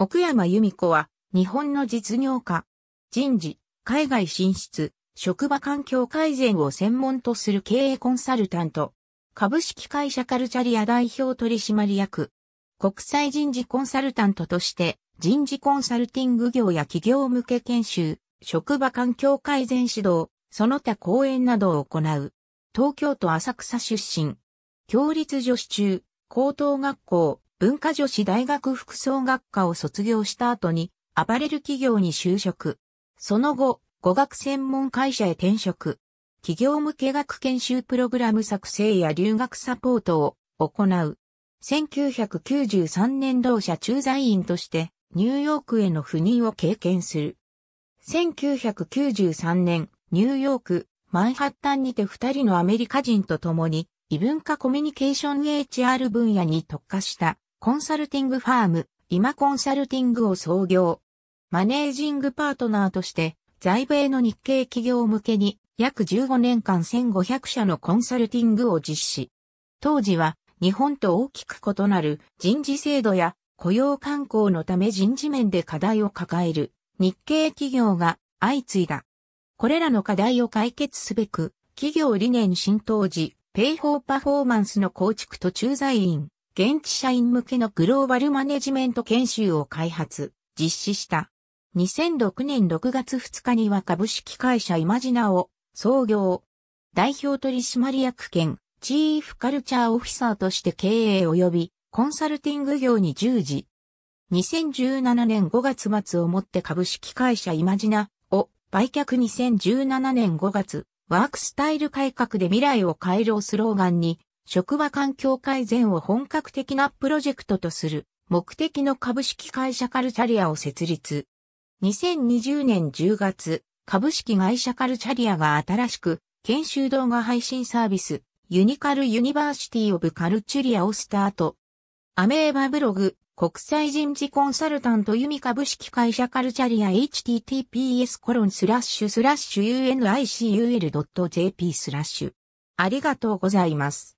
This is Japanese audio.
奥山由美子は、日本の実業家、人事、海外進出、職場環境改善を専門とする経営コンサルタント、株式会社カルチャリア代表取締役、国際人事コンサルタントとして、人事コンサルティング業や企業向け研修、職場環境改善指導、その他講演などを行う。東京都浅草出身。共立女子中、高等学校、文化女子大学服装学科を卒業した後に、アパレル企業に就職。その後、語学専門会社へ転職。企業向け学研修プログラム作成や留学サポートを行う。1993年同社駐在員としてニューヨークへの赴任を経験する。1993年、ニューヨーク、マンハッタンにて二人のアメリカ人と共に異文化コミュニケーション HR 分野に特化したコンサルティングファーム、今コンサルティングを創業。マネージングパートナーとして、在米の日系企業向けに約15年間1500社のコンサルティングを実施。当時は日本と大きく異なる人事制度や雇用慣行のため人事面で課題を抱える日系企業が相次いだ。これらの課題を解決すべく、企業理念浸透時、ペイフォーパフォーマンスの構築と駐在員、現地社員向けのグローバルマネジメント研修を開発、実施した。2006年6月2日には株式会社イマジナを創業、代表取締役兼チーフカルチャーオフィサーとして経営及びコンサルティング業に従事。2017年5月末をもって株式会社イマジナを売却2017年5月、ワークスタイル改革で未来を変えるスローガンに職場環境改善を本格的なプロジェクトとする目的の株式会社カルチャリアを設立。2020年10月、株式会社カルチャリアが新しく研修動画配信サービスユニカルユニバーシティオブカルチュリアをスタート。アメーバブログ国際人事コンサルタントユミ株式会社カルチャリア https コロンスラッシュスラッシュ unicul.jp スラッシュありがとうございます。